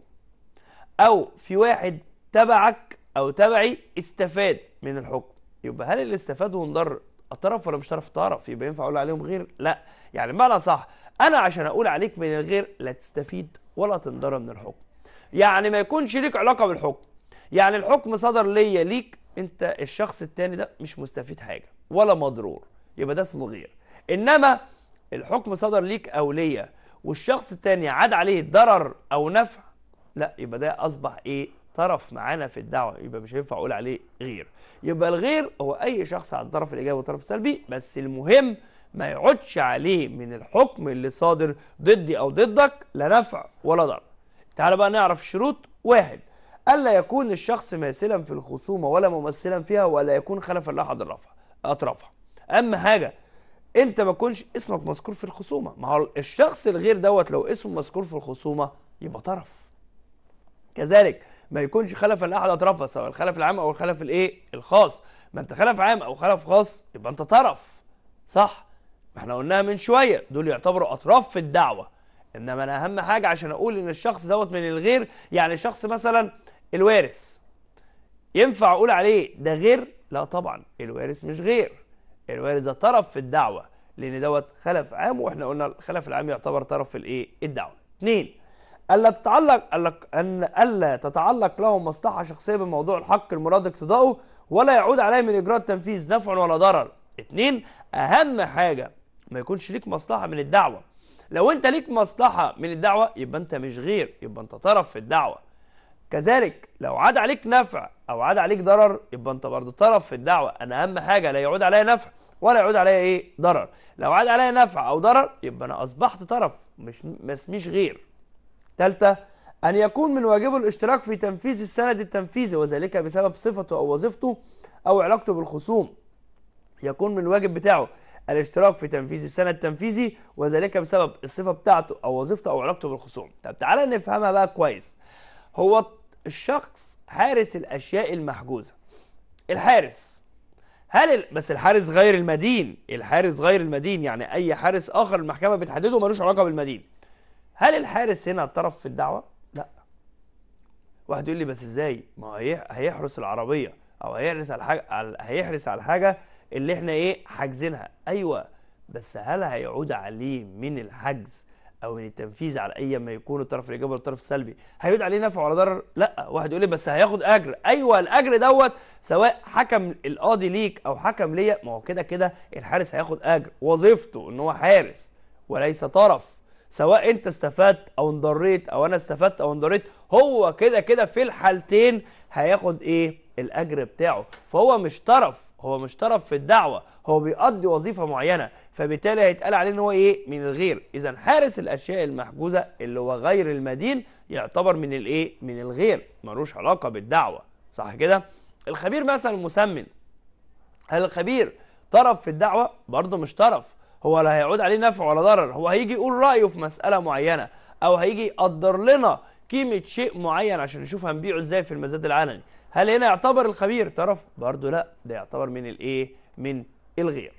او في واحد تبعك او تبعي استفاد من الحكم يبقى هل اللي استفاد وانضر طرف ولا مش طرف طرف يبقى ينفع اقول عليهم غير لا يعني بمعنى صح انا عشان اقول عليك من الغير لا تستفيد ولا تنضر من الحكم يعني ما يكونش ليك علاقه بالحكم يعني الحكم صدر ليا ليك انت الشخص التاني ده مش مستفيد حاجه ولا مضرور يبقى ده اسمه غير انما الحكم صدر ليك او ليا والشخص التاني عاد عليه ضرر او نفع لا يبقى ده اصبح ايه طرف معانا في الدعوه يبقى مش هينفع اقول عليه غير يبقى الغير هو اي شخص على الطرف الايجابي والطرف السلبي بس المهم ما يعدش عليه من الحكم اللي صادر ضدي او ضدك لا نفع ولا ضرر تعال بقى نعرف الشروط واحد ألا يكون الشخص ماثلا في الخصومة ولا ممثلا فيها ولا يكون خلفا لأحد الرفع أطرافها أهم حاجة أنت ما تكونش اسمك مذكور في الخصومة ما هو الشخص الغير دوت لو اسمه مذكور في الخصومة يبقى طرف كذلك ما يكونش خلفا لأحد أطرافها سواء الخلف العام أو الخلف الإيه الخاص ما أنت خلف عام أو خلف خاص يبقى أنت طرف صح ما احنا قلناها من شوية دول يعتبروا أطراف في الدعوة انما انا اهم حاجه عشان اقول ان الشخص دوت من الغير يعني شخص مثلا الوارث ينفع اقول عليه ده غير لا طبعا الوارث مش غير الوارث ده طرف في الدعوه لان دوت خلف عام واحنا قلنا الخلف العام يعتبر طرف في الايه الدعوه اثنين الا تتعلق ان الا تتعلق له مصلحه شخصيه بموضوع الحق المراد اقتضاؤه ولا يعود عليه من اجراء التنفيذ نفع ولا ضرر اثنين اهم حاجه ما يكونش ليك مصلحه من الدعوه لو انت ليك مصلحه من الدعوه يبقى انت مش غير يبقى انت طرف في الدعوه كذلك لو عاد عليك نفع او عاد عليك ضرر يبقى انت برضه طرف في الدعوه انا اهم حاجه لا يعود عليا نفع ولا يعود عليا ايه ضرر لو عاد عليا نفع او ضرر يبقى انا اصبحت طرف مش مسميش غير ثالثه ان يكون من واجبه الاشتراك في تنفيذ السند التنفيذي وذلك بسبب صفته او وظيفته او علاقته بالخصوم يكون من الواجب بتاعه الاشتراك في تنفيذ السنة التنفيذي وذلك بسبب الصفة بتاعته أو وظيفته أو علاقته بالخصوم طب تعالى نفهمها بقى كويس هو الشخص حارس الأشياء المحجوزة الحارس هل بس الحارس غير المدين الحارس غير المدين يعني أي حارس آخر المحكمة بتحدده ملوش علاقة بالمدين هل الحارس هنا طرف في الدعوة؟ لا واحد يقول لي بس ازاي ما هيحرس العربية او هيحرس على الحاجة هيحرس على حاجه اللي احنا ايه حاجزينها ايوه بس هل هيعود عليه من الحجز او من التنفيذ على اي ما يكون الطرف الايجابي والطرف السلبي هيعود عليه نفع ولا ضرر لا واحد يقول لي بس هياخد اجر ايوه الاجر دوت سواء حكم القاضي ليك او حكم ليا ما هو كده كده الحارس هياخد اجر وظيفته ان هو حارس وليس طرف سواء انت استفدت او انضريت او انا استفدت او انضريت هو كده كده في الحالتين هياخد ايه الاجر بتاعه فهو مش طرف هو مش طرف في الدعوة هو بيقضي وظيفة معينة فبالتالي هيتقال عليه ان هو ايه من الغير اذا حارس الاشياء المحجوزة اللي هو غير المدين يعتبر من الايه من الغير ملوش علاقة بالدعوة صح كده الخبير مثلا مسمن هل الخبير طرف في الدعوة برضه مش طرف هو لا هيعود عليه نفع ولا ضرر هو هيجي يقول رأيه في مسألة معينة او هيجي يقدر لنا قيمة شيء معين عشان نشوف هنبيعه ازاي في المزاد العلني هل هنا يعتبر الخبير طرف برضو لا ده يعتبر من الايه من الغير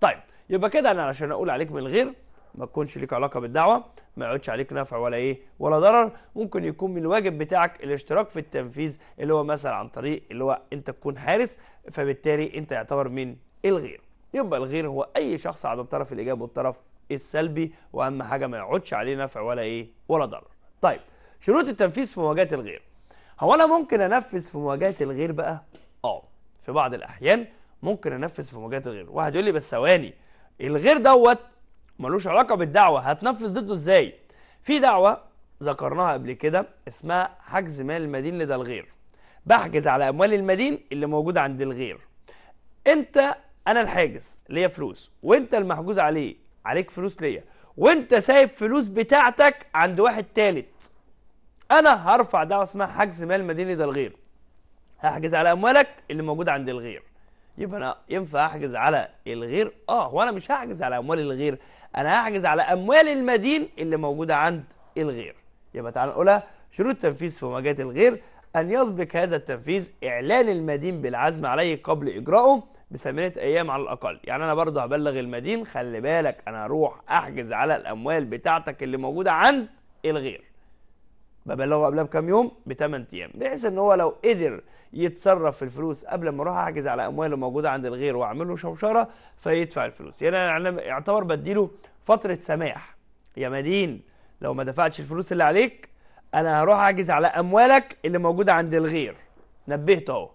طيب يبقى كده انا عشان اقول عليك من الغير ما تكونش ليك علاقه بالدعوه ما يقعدش عليك نفع ولا ايه ولا ضرر ممكن يكون من الواجب بتاعك الاشتراك في التنفيذ اللي هو مثلا عن طريق اللي هو انت تكون حارس فبالتالي انت يعتبر من الغير يبقى الغير هو اي شخص على الطرف الايجابي والطرف السلبي واهم حاجه ما يقعدش عليه نفع ولا ايه ولا ضرر طيب شروط التنفيذ في مواجهه الغير هو انا ممكن انفذ في مواجهه الغير بقى اه في بعض الاحيان ممكن انفذ في مواجهه الغير واحد يقول لي بس ثواني الغير دوت ملوش علاقه بالدعوه هتنفذ ضده ازاي في دعوه ذكرناها قبل كده اسمها حجز مال المدين لدى الغير بحجز على اموال المدين اللي موجوده عند الغير انت انا الحاجز ليا فلوس وانت المحجوز عليه عليك فلوس ليا وانت سايب فلوس بتاعتك عند واحد تالت انا هرفع دعوه اسمها حجز مال مدني ده الغير هحجز على اموالك اللي موجوده عند الغير يبقى انا ينفع احجز على الغير اه هو انا مش هحجز على اموال الغير انا هحجز على اموال المدين اللي موجوده عند الغير يبقى تعال نقولها شروط التنفيذ في مواجهه الغير ان يسبق هذا التنفيذ اعلان المدين بالعزم عليه قبل إجراءه بثمانية ايام على الاقل يعني انا برضه هبلغ المدين خلي بالك انا هروح احجز على الاموال بتاعتك اللي موجوده عند الغير ببلغه قبلها بكام يوم 8 ايام بحيث ان هو لو قدر يتصرف في الفلوس قبل ما اروح احجز على امواله موجوده عند الغير واعمل له شوشره فيدفع الفلوس يعني انا يعتبر بديله فتره سماح يا مدين لو ما دفعتش الفلوس اللي عليك انا هروح احجز على اموالك اللي موجوده عند الغير نبهته اهو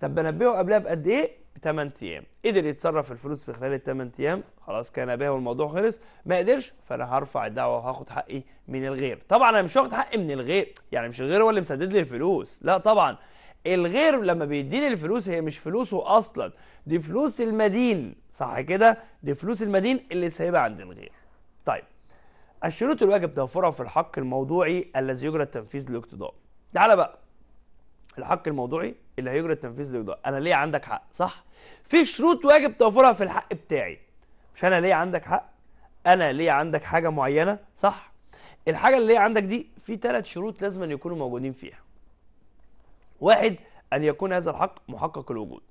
طب بنبهه قبلها بقد ايه 8 ايام قدر يتصرف الفلوس في خلال ال 8 ايام خلاص كان بها والموضوع خلص ما قدرش فانا هرفع الدعوه وهاخد حقي من الغير طبعا انا مش واخد حقي من الغير يعني مش الغير هو اللي مسدد لي الفلوس لا طبعا الغير لما بيديني الفلوس هي مش فلوسه اصلا دي فلوس المدين صح كده دي فلوس المدين اللي سايبها عند الغير طيب الشروط الواجب توفرها في الحق الموضوعي الذي يجرى التنفيذ لاقتضاء تعالى بقى الحق الموضوعي اللي هيجرى التنفيذ لاقتضاء انا ليه عندك حق صح في شروط واجب توفرها في الحق بتاعي مش انا ليه عندك حق انا ليه عندك حاجه معينه صح الحاجه اللي ليه عندك دي في ثلاث شروط لازم أن يكونوا موجودين فيها واحد ان يكون هذا الحق محقق الوجود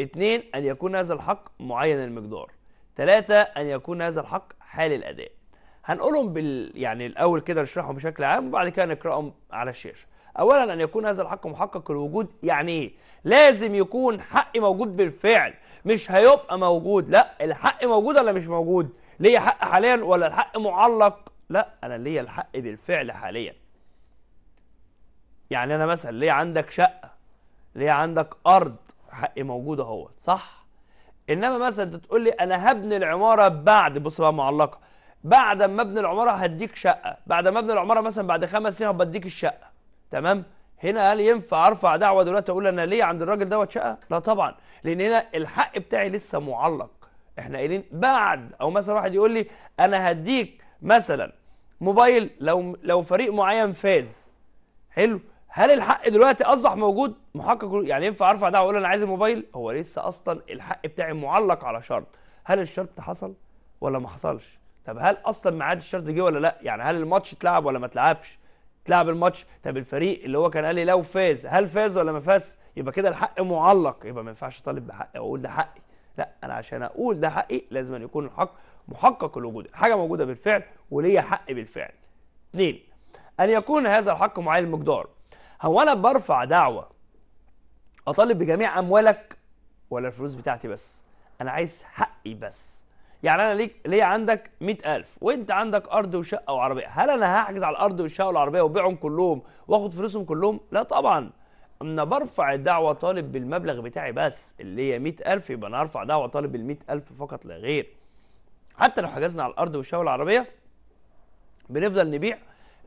اثنين ان يكون هذا الحق معين المقدار ثلاثة ان يكون هذا الحق حال الاداء هنقولهم بال يعني الاول كده نشرحهم بشكل عام وبعد كده نقراهم على الشاشه اولا ان يكون هذا الحق محقق الوجود يعني ايه لازم يكون حق موجود بالفعل مش هيبقى موجود لا الحق موجود ولا مش موجود ليا حق حاليا ولا الحق معلق لا انا ليا الحق بالفعل حاليا يعني انا مثلا ليه عندك شقه ليه عندك ارض حق موجود اهو صح انما مثلا انت تقول لي انا هبني العماره بعد بص بقى معلقه بعد ما ابني العماره هديك شقه بعد ما ابني العماره مثلا بعد خمس سنين هبديك الشقه تمام هنا هل ينفع ارفع دعوه دلوقتي اقول انا ليه عند الراجل دوت شقه لا طبعا لان هنا الحق بتاعي لسه معلق احنا قايلين بعد او مثلا واحد يقول لي انا هديك مثلا موبايل لو لو فريق معين فاز حلو هل الحق دلوقتي اصبح موجود محقق يعني ينفع ارفع دعوه اقول انا عايز الموبايل هو لسه اصلا الحق بتاعي معلق على شرط هل الشرط حصل ولا ما حصلش طب هل اصلا ميعاد الشرط جه ولا لا يعني هل الماتش اتلعب ولا ما اتلعبش تلعب الماتش طب الفريق اللي هو كان قال لي لو فاز هل فاز ولا ما فاز يبقى كده الحق معلق يبقى ما ينفعش اطالب بحق واقول ده حقي لا انا عشان اقول ده حقي لازم أن يكون الحق محقق الوجود الحاجه موجوده بالفعل وليا حق بالفعل اثنين ان يكون هذا الحق معين المقدار هو انا برفع دعوه اطالب بجميع اموالك ولا الفلوس بتاعتي بس انا عايز حقي بس يعني انا ليك ليا عندك 100000 وانت عندك ارض وشقه وعربيه هل انا هحجز على الارض والشقه والعربيه وبيعهم كلهم واخد فلوسهم كلهم لا طبعا انا برفع الدعوه طالب بالمبلغ بتاعي بس اللي هي 100000 يبقى انا هرفع دعوه طالب بال 100000 فقط لا غير حتى لو حجزنا على الارض والشقه والعربيه بنفضل نبيع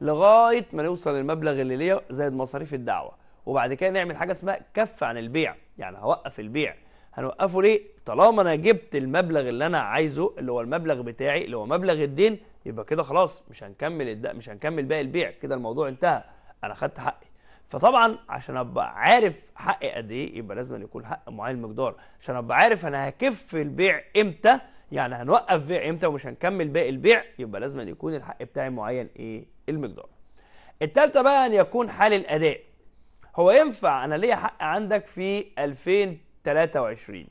لغايه ما نوصل للمبلغ اللي ليا زائد مصاريف الدعوه وبعد كده نعمل حاجه اسمها كف عن البيع يعني هوقف البيع هنوقفه ليه طالما انا جبت المبلغ اللي انا عايزه اللي هو المبلغ بتاعي اللي هو مبلغ الدين يبقى كده خلاص مش هنكمل الد... مش هنكمل باقي البيع كده الموضوع انتهى انا خدت حقي فطبعا عشان ابقى عارف حقي قد ايه يبقى لازم يكون حق معين المقدار عشان ابقى عارف انا هكف البيع امتى يعني هنوقف بيع امتى ومش هنكمل باقي البيع يبقى لازم يكون الحق بتاعي معين ايه المقدار التالتة بقى ان يكون حال الاداء هو ينفع انا ليا حق عندك في 2000 23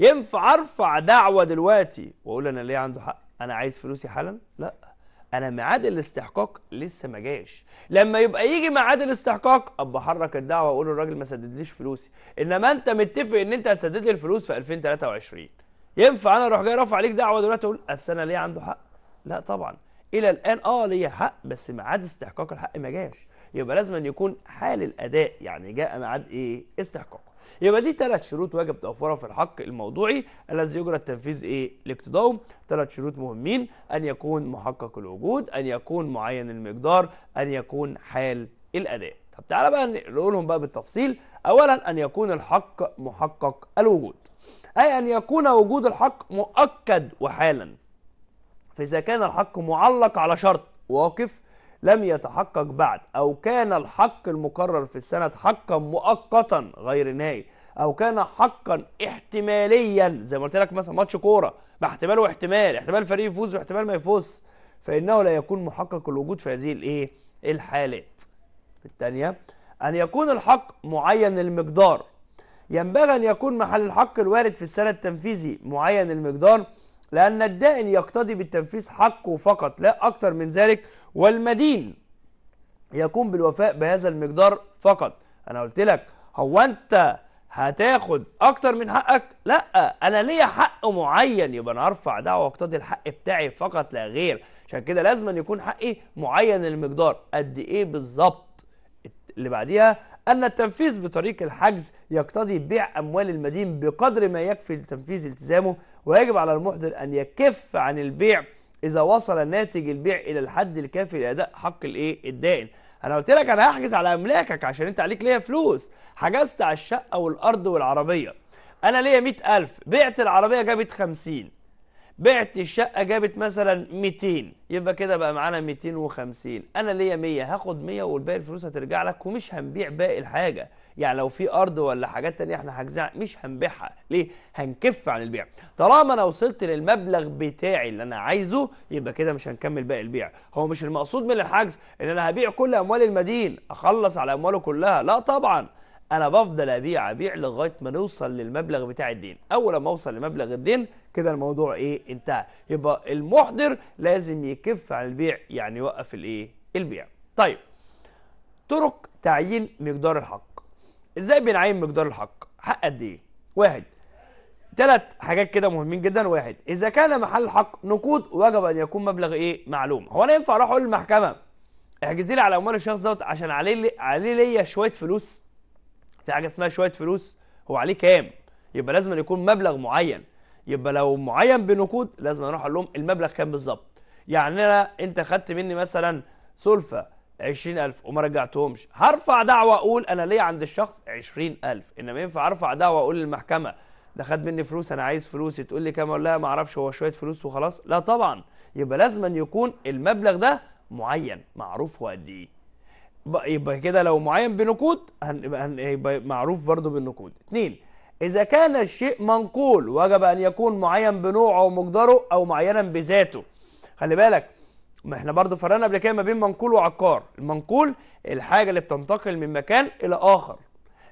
ينفع ارفع دعوه دلوقتي واقول انا ليه عنده حق انا عايز فلوسي حالا لا انا ميعاد الاستحقاق لسه ما جاش لما يبقى يجي ميعاد الاستحقاق ابقى احرك الدعوه واقول للراجل ما سددليش فلوسي انما انت متفق ان انت هتسدد لي الفلوس في 2023 ينفع انا اروح جاي رافع عليك دعوه دلوقتي اقول اصل انا ليه عنده حق لا طبعا الى الان اه ليا حق بس ميعاد استحقاق الحق ما جاش يبقى لازم أن يكون حال الأداء يعني جاء معاد إيه استحقاق يبقى دي ثلاث شروط واجب توفرها في الحق الموضوعي الذي يجرى التنفيذ ايه الاقتضاء ثلاث شروط مهمين ان يكون محقق الوجود ان يكون معين المقدار ان يكون حال الاداء طب تعالى بقى نقولهم بقى بالتفصيل اولا ان يكون الحق محقق الوجود اي ان يكون وجود الحق مؤكد وحالا فاذا كان الحق معلق على شرط واقف لم يتحقق بعد أو كان الحق المقرر في السند حقا مؤقتا غير نهائي أو كان حقا احتماليا زي ما قلت لك مثلا ماتش كورة باحتمال واحتمال احتمال فريق يفوز واحتمال ما يفوز فإنه لا يكون محقق الوجود في هذه الإيه الحالات الثانية أن يكون الحق معين المقدار ينبغي أن يكون محل الحق الوارد في السنة التنفيذي معين المقدار لأن الدائن يقتضي بالتنفيذ حقه فقط لا أكثر من ذلك والمدين يقوم بالوفاء بهذا المقدار فقط أنا قلت لك هو أنت هتاخد أكثر من حقك؟ لا أنا ليا حق معين يبقى أنا أرفع دعوة واقتضي الحق بتاعي فقط لا غير عشان كده لازم أن يكون حقي معين المقدار قد إيه بالظبط اللي بعديها أن التنفيذ بطريق الحجز يقتضي بيع أموال المدين بقدر ما يكفي لتنفيذ التزامه ويجب على المحضر أن يكف عن البيع إذا وصل ناتج البيع إلى الحد الكافي لأداء حق الإيه الدائن أنا قلت لك أنا هحجز على أملاكك عشان أنت عليك ليا فلوس حجزت على الشقة والأرض والعربية أنا ليا 100000 بعت العربية جابت 50 بعت الشقة جابت مثلا 200 يبقى كده بقى معانا 250 أنا ليا 100 هاخد 100 والباقي الفلوس هترجع لك ومش هنبيع باقي الحاجة يعني لو في أرض ولا حاجات تانية احنا هنجزع مش هنبيعها ليه؟ هنكف عن البيع طالما أنا وصلت للمبلغ بتاعي اللي أنا عايزه يبقى كده مش هنكمل باقي البيع هو مش المقصود من الحجز إن أنا هبيع كل أموال المدين أخلص على أمواله كلها لا طبعا انا بفضل ابيع ابيع لغايه ما نوصل للمبلغ بتاع الدين اول ما اوصل لمبلغ الدين كده الموضوع ايه انتهى يبقى المحضر لازم يكف عن البيع يعني يوقف الايه البيع طيب طرق تعيين مقدار الحق ازاي بنعين مقدار الحق حق قد ايه واحد ثلاث حاجات كده مهمين جدا واحد اذا كان محل الحق نقود وجب ان يكون مبلغ ايه معلوم هو انا ينفع اروح اقول للمحكمه احجزي لي على عمال الشخص دوت عشان عليه لي عليه ليا شويه فلوس في حاجه اسمها شويه فلوس هو عليه كام يبقى لازم يكون مبلغ معين يبقى لو معين بنقود لازم اروح اقول لهم المبلغ كام بالظبط يعني انا انت خدت مني مثلا سلفه 20000 وما رجعتهمش هرفع دعوه اقول انا ليا عند الشخص 20000 انما ينفع ارفع دعوه اقول للمحكمه ده خد مني فلوس انا عايز فلوسي تقول لي كام اقول لها ما اعرفش هو شويه فلوس وخلاص لا طبعا يبقى لازم أن يكون المبلغ ده معين معروف هو قد ايه يبقى كده لو معين بنقود هنبقى معروف برضو بالنقود اتنين إذا كان الشيء منقول وجب أن يكون معين بنوعه ومقدره أو معينا بذاته خلي بالك ما احنا برضه فرقنا قبل كده ما بين منقول وعقار المنقول الحاجة اللي بتنتقل من مكان إلى آخر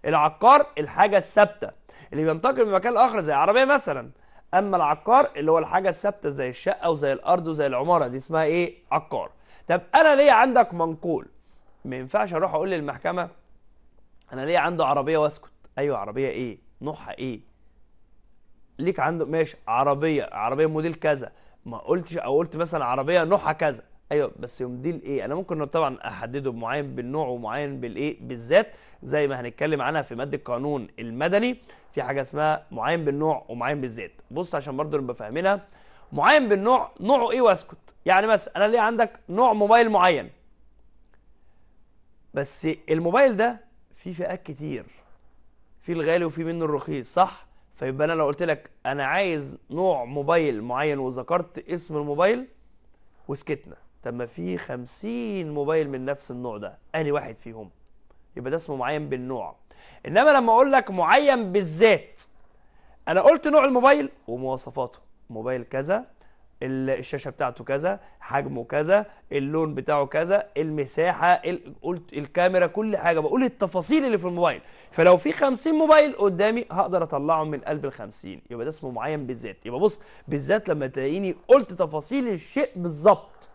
العقار الحاجة الثابتة اللي بينتقل من مكان لآخر زي العربية مثلا أما العقار اللي هو الحاجة الثابتة زي الشقة وزي الأرض وزي العمارة دي اسمها إيه عقار طب أنا ليه عندك منقول ما ينفعش أروح أقول للمحكمة أنا ليه عنده عربية وأسكت أيوة عربية إيه نوعها ايه ليك عنده ماشي عربيه عربيه موديل كذا ما قلتش او قلت مثلا عربيه نوعها كذا ايوه بس يمديل ايه انا ممكن طبعا احدده معين بالنوع ومعين بالايه بالذات زي ما هنتكلم عنها في ماده القانون المدني في حاجه اسمها معين بالنوع ومعين بالذات بص عشان برضو نبقى فاهمينها معين بالنوع نوعه ايه واسكت يعني مثلا انا ليه عندك نوع موبايل معين بس الموبايل ده فيه فئات كتير في الغالي وفي منه الرخيص صح فيبقى انا لو قلت لك انا عايز نوع موبايل معين وذكرت اسم الموبايل وسكتنا طب ما في 50 موبايل من نفس النوع ده انهي واحد فيهم يبقى ده اسمه معين بالنوع انما لما اقول لك معين بالذات انا قلت نوع الموبايل ومواصفاته موبايل كذا الشاشه بتاعته كذا حجمه كذا اللون بتاعه كذا المساحه قلت الكاميرا كل حاجه بقول التفاصيل اللي في الموبايل فلو في 50 موبايل قدامي هقدر اطلعهم من قلب ال 50 يبقى ده اسمه معين بالذات يبقى بص بالذات لما تلاقيني قلت تفاصيل الشيء بالظبط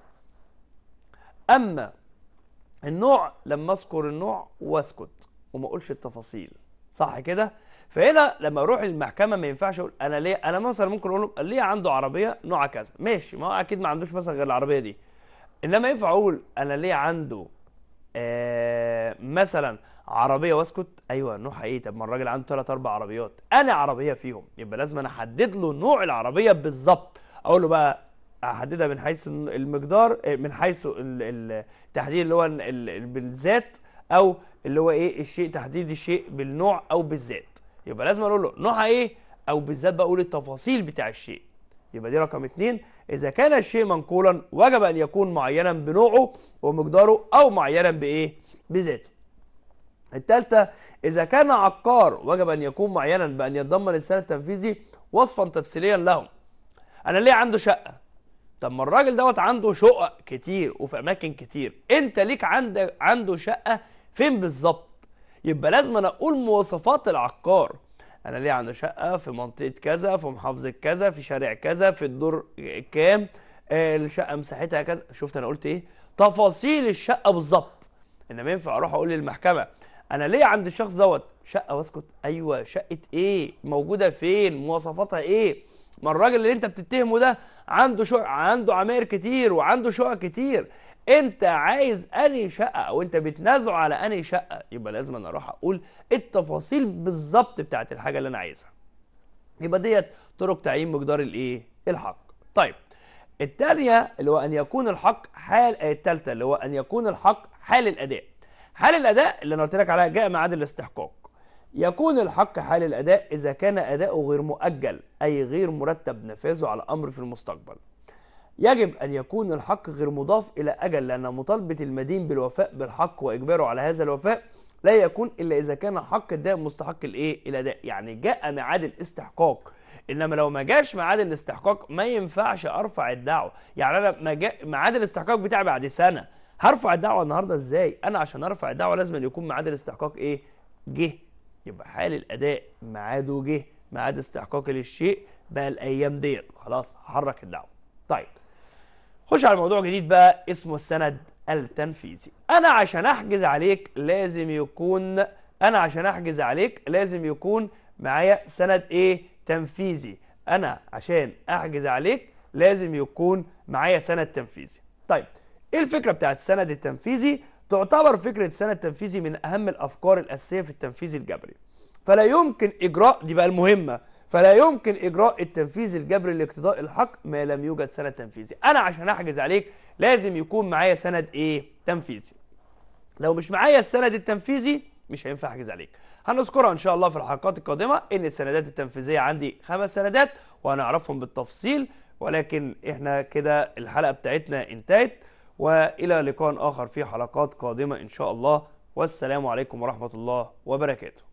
اما النوع لما اذكر النوع واسكت وما اقولش التفاصيل صح كده فهنا لما اروح المحكمه ما ينفعش اقول انا ليه انا مثلا ممكن اقول ليه عنده عربيه نوع كذا ماشي ما هو اكيد ما عندوش مثلا غير العربيه دي انما ينفع اقول انا ليه عنده آه مثلا عربيه واسكت ايوه نوعها ايه طب ما الراجل عنده ثلاث اربع عربيات انا عربيه فيهم يبقى لازم انا احدد له نوع العربيه بالظبط اقول له بقى احددها من حيث المقدار آه، من حيث التحديد اللي هو بالذات او اللي هو ايه الشيء تحديد الشيء بالنوع او بالذات يبقى لازم اقول له نوعها ايه او بالذات بقول التفاصيل بتاع الشيء يبقى دي رقم اثنين اذا كان الشيء منقولا وجب ان يكون معينا بنوعه ومقداره او معينا بايه بذاته الثالثه اذا كان عقار وجب ان يكون معينا بان يتضمن السنه التنفيذي وصفا تفصيليا لهم انا ليه عنده شقه طب ما الراجل دوت عنده شقق كتير وفي اماكن كتير انت ليك عندك عنده شقه فين بالظبط يبقى لازم أنا أقول مواصفات العقار أنا ليه عنده شقة في منطقة كذا في محافظة كذا في شارع كذا في الدور كام آه، الشقة مساحتها كذا شفت أنا قلت إيه تفاصيل الشقة بالظبط إنما ينفع أروح أقول للمحكمة أنا ليه عند الشخص دوت شقة واسكت أيوه شقة إيه موجودة فين مواصفاتها إيه ما الراجل اللي انت بتتهمه ده عنده شقق عنده عماير كتير وعنده شقق كتير انت عايز انهي شقه او انت بتنازعه على انهي شقه يبقى لازم انا اروح اقول التفاصيل بالظبط بتاعت الحاجه اللي انا عايزها يبقى ديت طرق تعيين مقدار الايه الحق طيب الثانيه اللي هو ان يكون الحق حال آه، الثالثه اللي هو ان يكون الحق حال الاداء حال الاداء اللي انا قلت لك عليها جاء معاد الاستحقاق يكون الحق حال الاداء اذا كان اداؤه غير مؤجل اي غير مرتب نفاذه على امر في المستقبل يجب أن يكون الحق غير مضاف إلى أجل لأن مطالبة المدين بالوفاء بالحق وإجباره على هذا الوفاء لا يكون إلا إذا كان حق الداء مستحق الإيه؟ الأداء يعني جاء ميعاد الاستحقاق انما لو ما جاش ميعاد الاستحقاق ما ينفعش ارفع الدعوه يعني انا ميعاد الاستحقاق بتاعي بعد سنه هرفع الدعوه النهارده ازاي انا عشان ارفع الدعوه لازم أن يكون ميعاد الاستحقاق ايه جه يبقى حال الاداء ميعاده جه ميعاد استحقاقي للشيء بقى الايام ديت خلاص هحرك الدعوه طيب خش على موضوع جديد بقى اسمه السند التنفيذي انا عشان احجز عليك لازم يكون انا عشان احجز عليك لازم يكون معايا سند ايه تنفيذي انا عشان احجز عليك لازم يكون معايا سند تنفيذي طيب ايه الفكره بتاعت السند التنفيذي تعتبر فكره السند التنفيذي من اهم الافكار الاساسيه في التنفيذ الجبري فلا يمكن اجراء دي بقى المهمه فلا يمكن إجراء التنفيذ الجبري لاقتضاء الحق ما لم يوجد سند تنفيذي أنا عشان أحجز عليك لازم يكون معايا سند إيه تنفيذي لو مش معايا السند التنفيذي مش هينفع أحجز عليك هنذكرها إن شاء الله في الحلقات القادمة إن السندات التنفيذية عندي خمس سندات وهنعرفهم بالتفصيل ولكن إحنا كده الحلقة بتاعتنا انتهت وإلى لقاء آخر في حلقات قادمة إن شاء الله والسلام عليكم ورحمة الله وبركاته